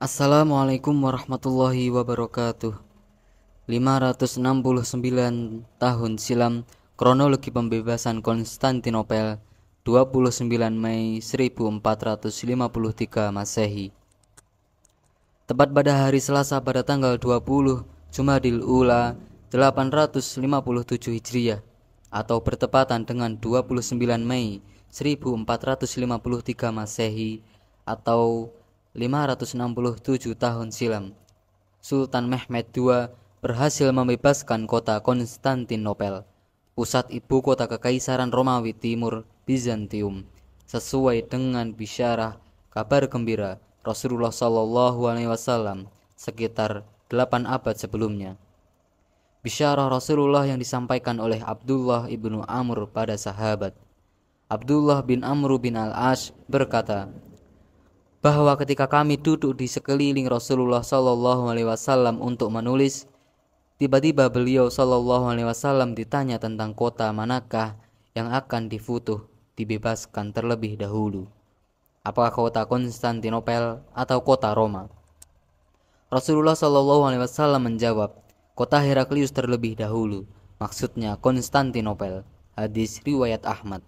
Assalamualaikum warahmatullahi wabarakatuh 569 tahun silam Kronologi pembebasan Konstantinopel 29 Mei 1453 Masehi Tepat pada hari Selasa pada tanggal 20 Jumadil Ula 857 Hijriah atau bertepatan dengan 29 Mei 1453 Masehi atau 567 tahun silam, Sultan Mehmed II berhasil membebaskan kota Konstantinopel, pusat ibu kota Kekaisaran Romawi Timur Bizantium, sesuai dengan bisyarah kabar gembira Rasulullah Shallallahu Alaihi Wasallam sekitar 8 abad sebelumnya. Bisyarah Rasulullah yang disampaikan oleh Abdullah ibnu Amr pada sahabat. Abdullah bin Amr bin Al-Ash berkata, bahwa ketika kami duduk di sekeliling Rasulullah Shallallahu Alaihi Wasallam untuk menulis, tiba-tiba beliau Shallallahu Alaihi Wasallam ditanya tentang kota manakah yang akan difutuh, dibebaskan terlebih dahulu. Apakah kota Konstantinopel atau kota Roma? Rasulullah Shallallahu Alaihi Wasallam menjawab, kota Heraklius terlebih dahulu, maksudnya Konstantinopel. Hadis riwayat Ahmad.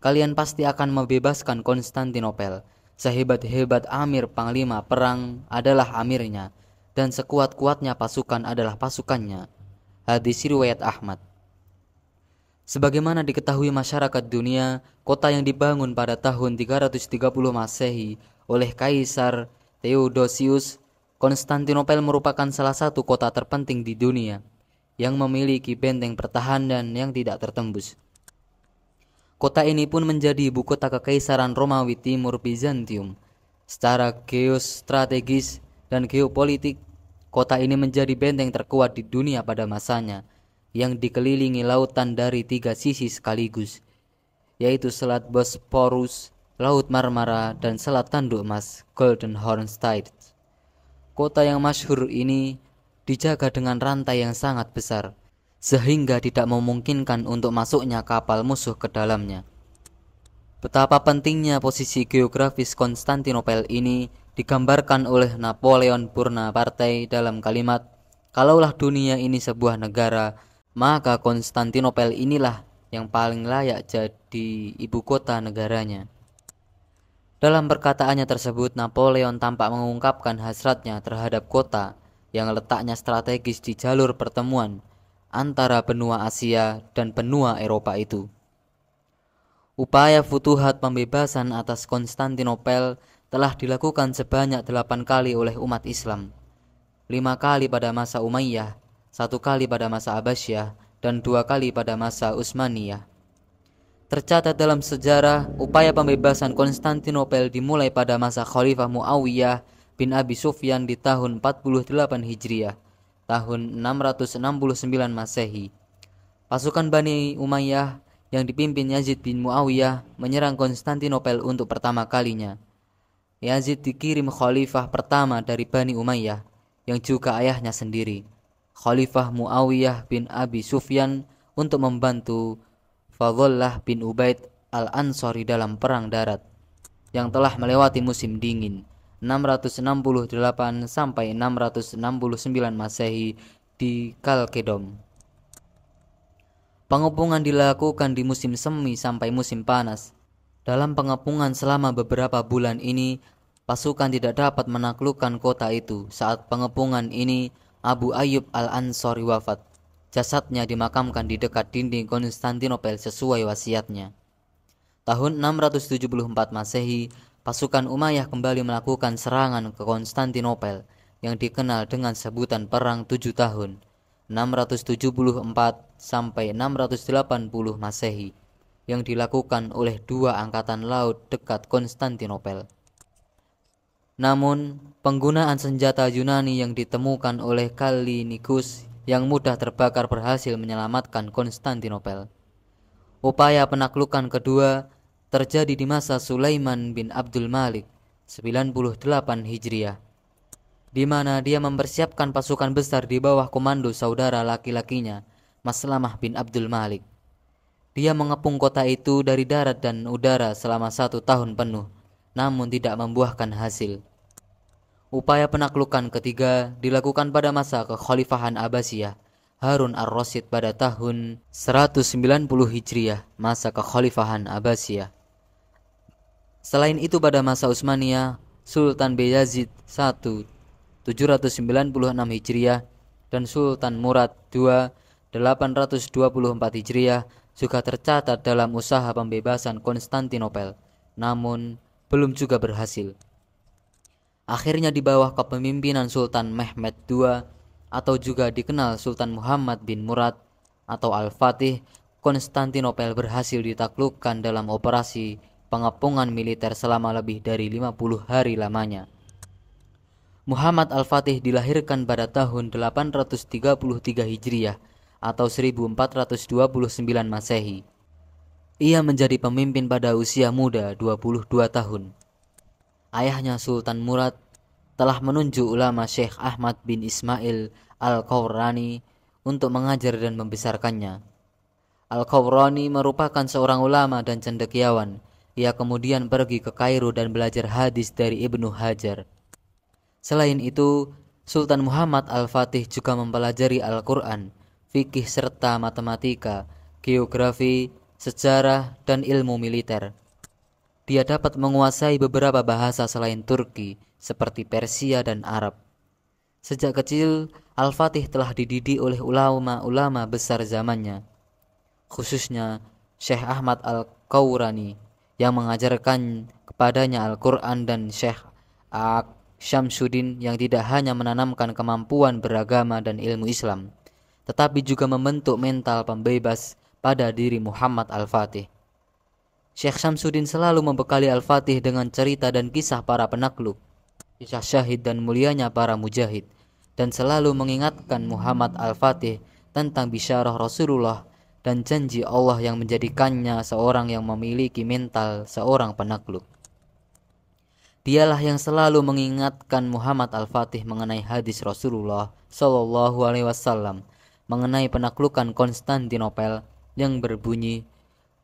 Kalian pasti akan membebaskan Konstantinopel Sehebat-hebat Amir Panglima perang adalah Amirnya, dan sekuat-kuatnya pasukan adalah pasukannya. Hadis riwayat Ahmad. Sebagaimana diketahui masyarakat dunia, kota yang dibangun pada tahun 330 Masehi oleh Kaisar Theodosius, Konstantinopel merupakan salah satu kota terpenting di dunia yang memiliki benteng pertahanan yang tidak tertembus. Kota ini pun menjadi ibu kota Kekaisaran Romawi Timur Bizantium. Secara geostrategis dan geopolitik, kota ini menjadi benteng terkuat di dunia pada masanya, yang dikelilingi lautan dari tiga sisi sekaligus, yaitu Selat Bosporus, Laut Marmara, dan Selat Tanduk Emas Golden Horn State. Kota yang masyhur ini dijaga dengan rantai yang sangat besar, sehingga tidak memungkinkan untuk masuknya kapal musuh ke dalamnya. Betapa pentingnya posisi geografis Konstantinopel ini digambarkan oleh Napoleon Bonaparte dalam kalimat, "Kalaulah dunia ini sebuah negara, maka Konstantinopel inilah yang paling layak jadi ibu kota negaranya." Dalam perkataannya tersebut, Napoleon tampak mengungkapkan hasratnya terhadap kota yang letaknya strategis di jalur pertemuan antara benua Asia dan benua Eropa itu. Upaya futuhat pembebasan atas Konstantinopel telah dilakukan sebanyak delapan kali oleh umat Islam. Lima kali pada masa Umayyah, satu kali pada masa Abasyah, dan dua kali pada masa Utsmaniyah. Tercatat dalam sejarah, upaya pembebasan Konstantinopel dimulai pada masa Khalifah Muawiyah bin Abi Sufyan di tahun 48 Hijriah tahun 669 Masehi. Pasukan Bani Umayyah yang dipimpin Yazid bin Muawiyah menyerang Konstantinopel untuk pertama kalinya. Yazid dikirim khalifah pertama dari Bani Umayyah yang juga ayahnya sendiri, Khalifah Muawiyah bin Abi Sufyan untuk membantu Fadlullah bin Ubaid al ansari dalam perang darat yang telah melewati musim dingin. 668 sampai 669 Masehi di Kalkedom. Pengepungan dilakukan di musim semi sampai musim panas. Dalam pengepungan selama beberapa bulan ini, pasukan tidak dapat menaklukkan kota itu. Saat pengepungan ini, Abu Ayyub al ansari wafat. Jasadnya dimakamkan di dekat dinding Konstantinopel sesuai wasiatnya. Tahun 674 Masehi, pasukan Umayyah kembali melakukan serangan ke Konstantinopel yang dikenal dengan sebutan Perang Tujuh Tahun 674 sampai 680 Masehi yang dilakukan oleh dua angkatan laut dekat Konstantinopel. Namun, penggunaan senjata Yunani yang ditemukan oleh Kalinikus yang mudah terbakar berhasil menyelamatkan Konstantinopel. Upaya penaklukan kedua terjadi di masa Sulaiman bin Abdul Malik 98 Hijriah di mana dia mempersiapkan pasukan besar di bawah komando saudara laki-lakinya Maslamah bin Abdul Malik. Dia mengepung kota itu dari darat dan udara selama satu tahun penuh, namun tidak membuahkan hasil. Upaya penaklukan ketiga dilakukan pada masa kekhalifahan Abbasiyah Harun ar-Rasyid pada tahun 190 Hijriah, masa kekhalifahan Abbasiyah. Selain itu pada masa Utsmaniyah, Sultan Bayazid I 796 Hijriah dan Sultan Murad II 824 Hijriah juga tercatat dalam usaha pembebasan Konstantinopel, namun belum juga berhasil. Akhirnya di bawah kepemimpinan Sultan Mehmed II atau juga dikenal Sultan Muhammad bin Murad atau Al-Fatih, Konstantinopel berhasil ditaklukkan dalam operasi pengepungan militer selama lebih dari 50 hari lamanya. Muhammad Al-Fatih dilahirkan pada tahun 833 Hijriah atau 1429 Masehi. Ia menjadi pemimpin pada usia muda 22 tahun. Ayahnya Sultan Murad telah menunjuk ulama Syekh Ahmad bin Ismail Al-Qawrani untuk mengajar dan membesarkannya. Al-Qawrani merupakan seorang ulama dan cendekiawan ia kemudian pergi ke Kairo dan belajar hadis dari Ibnu Hajar. Selain itu, Sultan Muhammad Al-Fatih juga mempelajari Al-Quran, fikih serta matematika, geografi, sejarah, dan ilmu militer. Dia dapat menguasai beberapa bahasa selain Turki, seperti Persia dan Arab. Sejak kecil, Al-Fatih telah dididik oleh ulama-ulama besar zamannya, khususnya Syekh Ahmad al kaurani yang mengajarkan kepadanya Al-Quran dan Syekh Syamsuddin yang tidak hanya menanamkan kemampuan beragama dan ilmu Islam, tetapi juga membentuk mental pembebas pada diri Muhammad Al-Fatih. Syekh Syamsuddin selalu membekali Al-Fatih dengan cerita dan kisah para penakluk, kisah syahid dan mulianya para mujahid, dan selalu mengingatkan Muhammad Al-Fatih tentang bisyarah Rasulullah dan janji Allah yang menjadikannya seorang yang memiliki mental seorang penakluk. Dialah yang selalu mengingatkan Muhammad Al-Fatih mengenai hadis Rasulullah Shallallahu alaihi wasallam mengenai penaklukan Konstantinopel yang berbunyi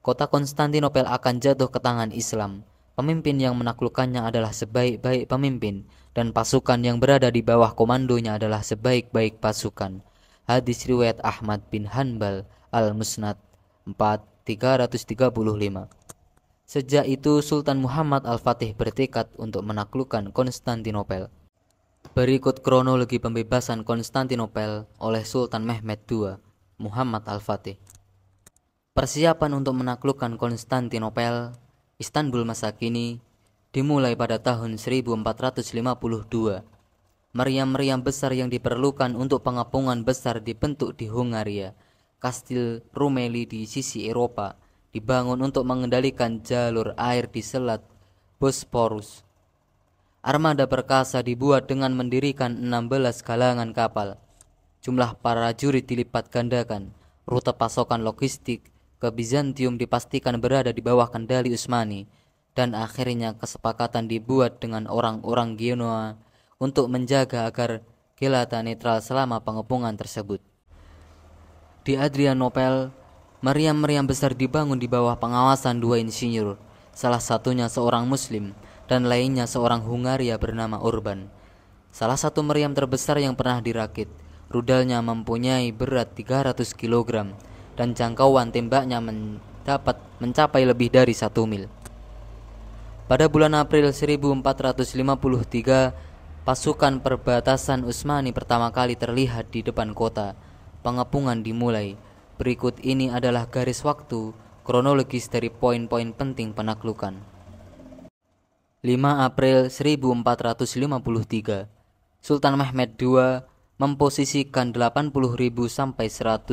kota Konstantinopel akan jatuh ke tangan Islam. Pemimpin yang menaklukkannya adalah sebaik-baik pemimpin dan pasukan yang berada di bawah komandonya adalah sebaik-baik pasukan. Hadis riwayat Ahmad bin Hanbal Al-Musnad 4 Sejak itu Sultan Muhammad Al-Fatih bertekad untuk menaklukkan Konstantinopel. Berikut kronologi pembebasan Konstantinopel oleh Sultan Mehmed II, Muhammad Al-Fatih. Persiapan untuk menaklukkan Konstantinopel, Istanbul masa kini, dimulai pada tahun 1452 meriam-meriam besar yang diperlukan untuk pengapungan besar dibentuk di Hungaria Kastil Rumeli di sisi Eropa dibangun untuk mengendalikan jalur air di Selat Bosporus. Armada perkasa dibuat dengan mendirikan 16 galangan kapal. Jumlah para juri dilipat gandakan, rute pasokan logistik ke Bizantium dipastikan berada di bawah kendali Utsmani dan akhirnya kesepakatan dibuat dengan orang-orang Genoa untuk menjaga agar Gelata netral selama pengepungan tersebut. Di Adrianopel, meriam-meriam besar dibangun di bawah pengawasan dua insinyur, salah satunya seorang Muslim dan lainnya seorang Hungaria bernama Urban. Salah satu meriam terbesar yang pernah dirakit, rudalnya mempunyai berat 300 kg dan jangkauan tembaknya mendapat mencapai lebih dari satu mil. Pada bulan April 1453, pasukan perbatasan Utsmani pertama kali terlihat di depan kota pengepungan dimulai. Berikut ini adalah garis waktu kronologis dari poin-poin penting penaklukan. 5 April 1453 Sultan Mehmed II memposisikan 80.000 sampai 100.000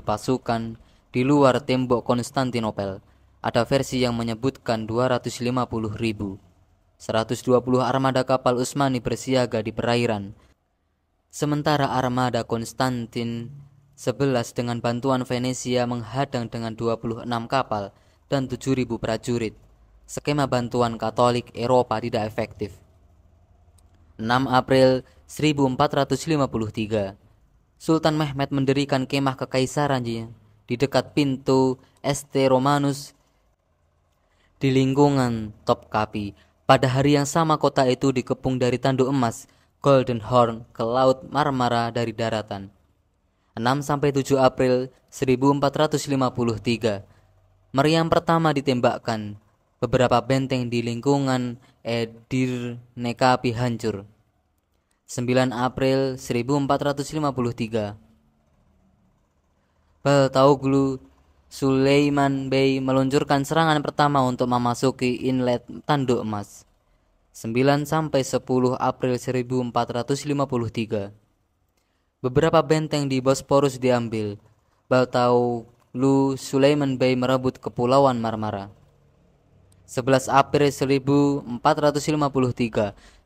pasukan di luar tembok Konstantinopel. Ada versi yang menyebutkan 250.000. 120 armada kapal Utsmani bersiaga di perairan. Sementara armada Konstantin 11 dengan bantuan Venesia menghadang dengan 26 kapal dan 7.000 prajurit. Skema bantuan Katolik Eropa tidak efektif. 6 April 1453 Sultan Mehmet mendirikan kemah kekaisaran di dekat pintu St. Romanus di lingkungan Topkapi. Pada hari yang sama kota itu dikepung dari tanduk emas Golden Horn ke Laut Marmara dari daratan. 6-7 April 1453. Meriam pertama ditembakkan, beberapa benteng di lingkungan Edirnekapi hancur. 9 April 1453 Baltauglu Sulaiman Bey meluncurkan serangan pertama untuk memasuki inlet tanduk emas. 9 sampai 10 April 1453 Beberapa benteng di Bosporus diambil. Lu Sulaiman Bey merebut Kepulauan Marmara. 11 April 1453,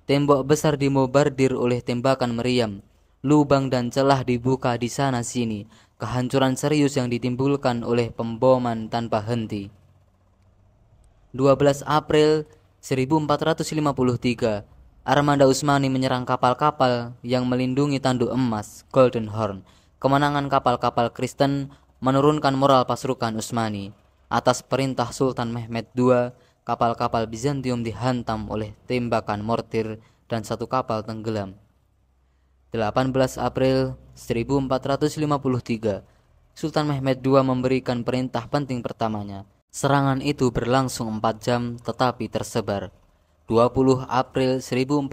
tembok besar dimobardir oleh tembakan meriam. Lubang dan celah dibuka di sana-sini, kehancuran serius yang ditimbulkan oleh pemboman tanpa henti. 12 April 1453, Armada Usmani menyerang kapal-kapal yang melindungi tanduk emas Golden Horn. Kemenangan kapal-kapal Kristen menurunkan moral pasukan Usmani. Atas perintah Sultan Mehmed II, kapal-kapal Bizantium dihantam oleh tembakan mortir dan satu kapal tenggelam. 18 April 1453, Sultan Mehmed II memberikan perintah penting pertamanya. Serangan itu berlangsung 4 jam tetapi tersebar. 20 April 1453,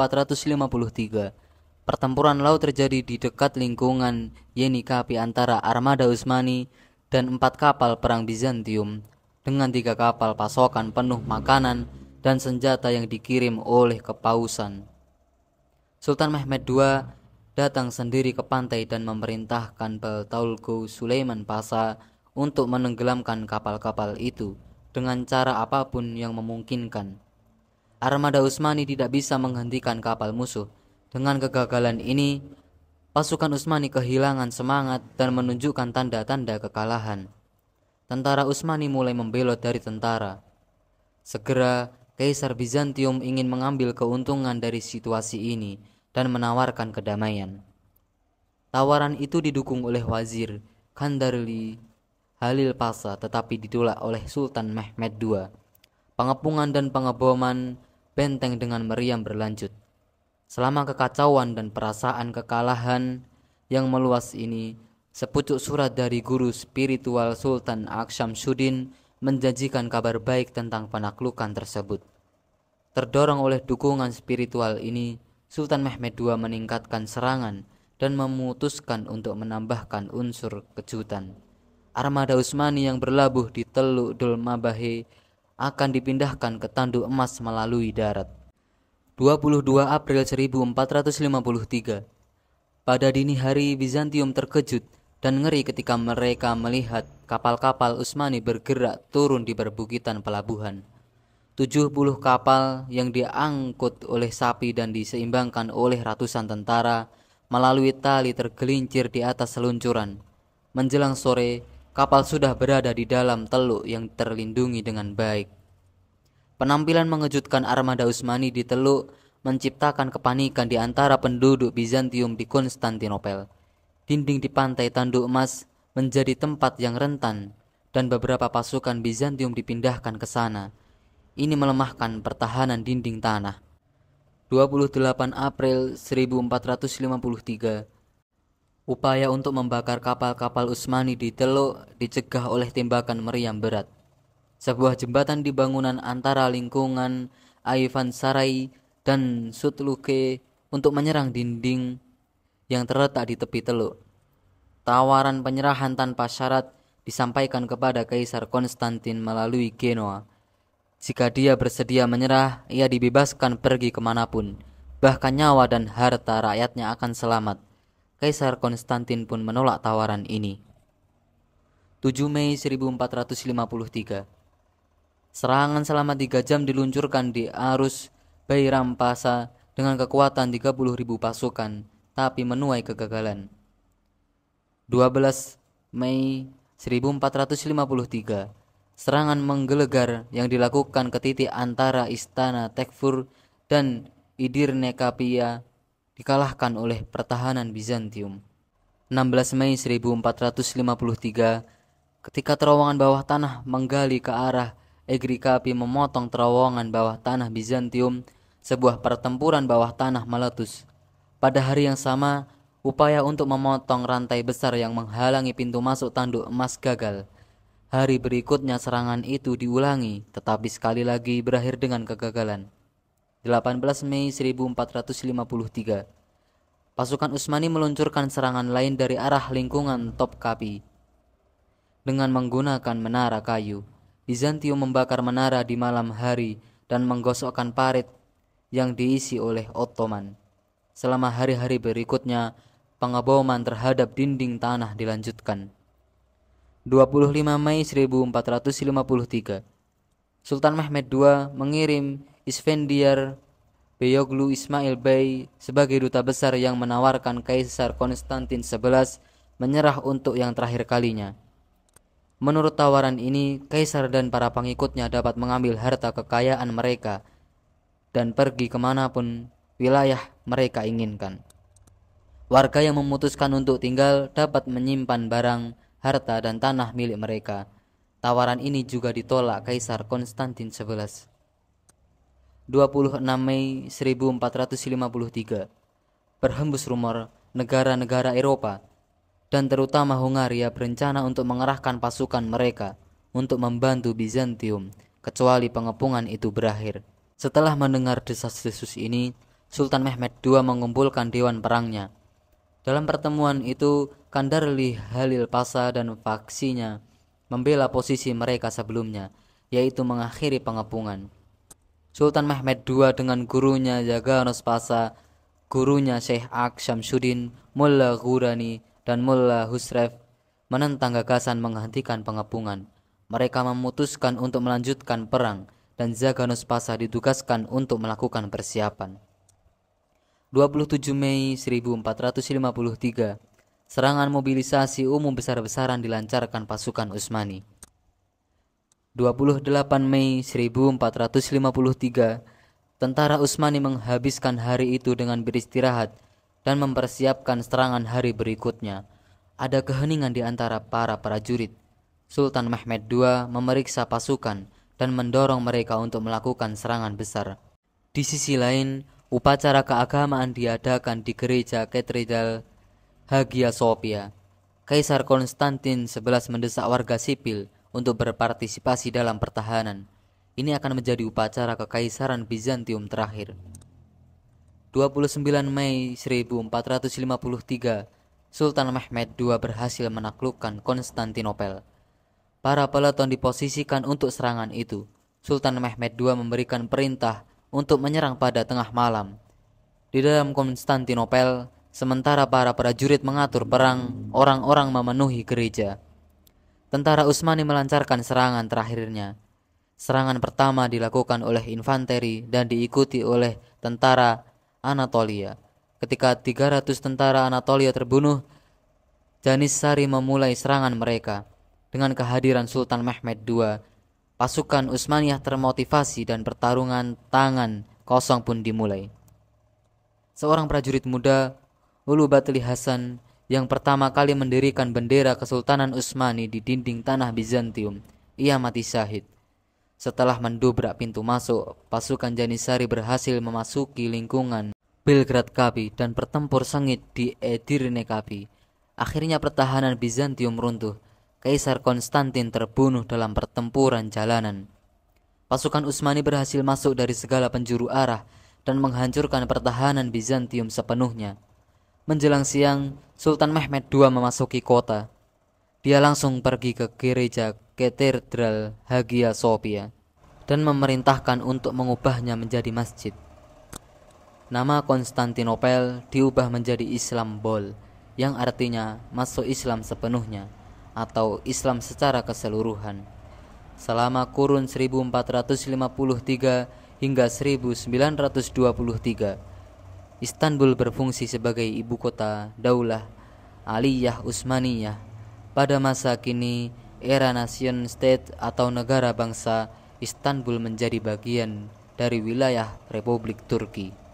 pertempuran laut terjadi di dekat lingkungan Yenikapi antara armada Utsmani dan empat kapal perang Bizantium dengan tiga kapal pasokan penuh makanan dan senjata yang dikirim oleh kepausan. Sultan Mehmed II datang sendiri ke pantai dan memerintahkan Baltaulgo Sulaiman Pasa untuk menenggelamkan kapal-kapal itu dengan cara apapun yang memungkinkan. Armada Utsmani tidak bisa menghentikan kapal musuh. Dengan kegagalan ini, pasukan Utsmani kehilangan semangat dan menunjukkan tanda-tanda kekalahan. Tentara Utsmani mulai membelot dari tentara. Segera, Kaisar Bizantium ingin mengambil keuntungan dari situasi ini dan menawarkan kedamaian. Tawaran itu didukung oleh wazir Khandarli Halil Pasa tetapi ditolak oleh Sultan Mehmed II. Pengepungan dan pengeboman benteng dengan meriam berlanjut. Selama kekacauan dan perasaan kekalahan yang meluas ini, sepucuk surat dari guru spiritual Sultan Aksham Sudin menjanjikan kabar baik tentang penaklukan tersebut. Terdorong oleh dukungan spiritual ini, Sultan Mehmed II meningkatkan serangan dan memutuskan untuk menambahkan unsur kejutan. Armada Utsmani yang berlabuh di Teluk Dolmabahe akan dipindahkan ke tanduk emas melalui darat. 22 April 1453 Pada dini hari Bizantium terkejut dan ngeri ketika mereka melihat kapal-kapal Utsmani bergerak turun di perbukitan pelabuhan. 70 kapal yang diangkut oleh sapi dan diseimbangkan oleh ratusan tentara melalui tali tergelincir di atas seluncuran. Menjelang sore, Kapal sudah berada di dalam teluk yang terlindungi dengan baik. Penampilan mengejutkan armada Utsmani di teluk menciptakan kepanikan di antara penduduk Bizantium di Konstantinopel. Dinding di pantai Tanduk Emas menjadi tempat yang rentan dan beberapa pasukan Bizantium dipindahkan ke sana. Ini melemahkan pertahanan dinding tanah. 28 April 1453 Upaya untuk membakar kapal-kapal Usmani di Teluk dicegah oleh tembakan meriam berat. Sebuah jembatan di bangunan antara lingkungan Ivan Sarai dan Sutluke untuk menyerang dinding yang terletak di tepi teluk. Tawaran penyerahan tanpa syarat disampaikan kepada Kaisar Konstantin melalui Genoa. Jika dia bersedia menyerah, ia dibebaskan pergi kemanapun, bahkan nyawa dan harta rakyatnya akan selamat. Kaisar Konstantin pun menolak tawaran ini. 7 Mei 1453 Serangan selama tiga jam diluncurkan di arus Bayram Pasa dengan kekuatan 30.000 pasukan, tapi menuai kegagalan. 12 Mei 1453, serangan menggelegar yang dilakukan ke titik antara istana Tekfur dan Idirnekapia. Nekapia dikalahkan oleh pertahanan Bizantium. 16 Mei 1453, ketika terowongan bawah tanah menggali ke arah Egrikapi memotong terowongan bawah tanah Bizantium, sebuah pertempuran bawah tanah meletus. Pada hari yang sama, upaya untuk memotong rantai besar yang menghalangi pintu masuk tanduk emas gagal. Hari berikutnya serangan itu diulangi, tetapi sekali lagi berakhir dengan kegagalan. 18 Mei 1453. Pasukan Utsmani meluncurkan serangan lain dari arah lingkungan Topkapi. Dengan menggunakan menara kayu, Bizantium membakar menara di malam hari dan menggosokkan parit yang diisi oleh Ottoman. Selama hari-hari berikutnya, pengeboman terhadap dinding tanah dilanjutkan. 25 Mei 1453 Sultan Mehmed II mengirim Isfendiar Beyoglu Ismail Bey sebagai duta besar yang menawarkan Kaisar Konstantin XI menyerah untuk yang terakhir kalinya. Menurut tawaran ini, kaisar dan para pengikutnya dapat mengambil harta kekayaan mereka dan pergi kemanapun wilayah mereka inginkan. Warga yang memutuskan untuk tinggal dapat menyimpan barang, harta, dan tanah milik mereka. Tawaran ini juga ditolak Kaisar Konstantin XI. 26 Mei 1453 berhembus rumor negara-negara Eropa dan terutama Hungaria berencana untuk mengerahkan pasukan mereka untuk membantu Bizantium kecuali pengepungan itu berakhir. Setelah mendengar desas-desus ini, Sultan Mehmed II mengumpulkan dewan perangnya. Dalam pertemuan itu, Kandarli Halil Pasa dan faksinya membela posisi mereka sebelumnya, yaitu mengakhiri pengepungan. Sultan Mehmed II dengan gurunya Jaganos Pasa, gurunya Syekh Aksham Syamsuddin, Mullah Ghurani, dan Mullah Husref menentang gagasan menghentikan pengepungan. Mereka memutuskan untuk melanjutkan perang dan Jaganos Pasa ditugaskan untuk melakukan persiapan. 27 Mei 1453, serangan mobilisasi umum besar-besaran dilancarkan pasukan Utsmani. 28 Mei 1453, tentara Utsmani menghabiskan hari itu dengan beristirahat dan mempersiapkan serangan hari berikutnya. Ada keheningan di antara para prajurit. Sultan Mehmed II memeriksa pasukan dan mendorong mereka untuk melakukan serangan besar. Di sisi lain, upacara keagamaan diadakan di gereja Katedral Hagia Sophia. Kaisar Konstantin XI mendesak warga sipil untuk berpartisipasi dalam pertahanan. Ini akan menjadi upacara kekaisaran Bizantium terakhir. 29 Mei 1453, Sultan Mehmed II berhasil menaklukkan Konstantinopel. Para peleton diposisikan untuk serangan itu. Sultan Mehmed II memberikan perintah untuk menyerang pada tengah malam. Di dalam Konstantinopel, sementara para prajurit mengatur perang, orang-orang memenuhi gereja tentara Utsmani melancarkan serangan terakhirnya. Serangan pertama dilakukan oleh infanteri dan diikuti oleh tentara Anatolia. Ketika 300 tentara Anatolia terbunuh, Janissari memulai serangan mereka. Dengan kehadiran Sultan Mehmed II, pasukan Utsmaniyah termotivasi dan pertarungan tangan kosong pun dimulai. Seorang prajurit muda, Ulu Batli Hasan, yang pertama kali mendirikan bendera Kesultanan Utsmani di dinding tanah Bizantium. Ia mati syahid. Setelah mendobrak pintu masuk, pasukan Janisari berhasil memasuki lingkungan Belgrad Kapi dan bertempur sengit di Edirne Kapi. Akhirnya pertahanan Bizantium runtuh. Kaisar Konstantin terbunuh dalam pertempuran jalanan. Pasukan Utsmani berhasil masuk dari segala penjuru arah dan menghancurkan pertahanan Bizantium sepenuhnya menjelang siang, Sultan Mehmed II memasuki kota. Dia langsung pergi ke gereja Katedral Hagia Sophia dan memerintahkan untuk mengubahnya menjadi masjid. Nama Konstantinopel diubah menjadi Islambol, yang artinya masuk Islam sepenuhnya atau Islam secara keseluruhan. Selama kurun 1453 hingga 1923, Istanbul berfungsi sebagai ibu kota Daulah Aliyah Utsmaniyah. Pada masa kini, era nation state atau negara bangsa, Istanbul menjadi bagian dari wilayah Republik Turki.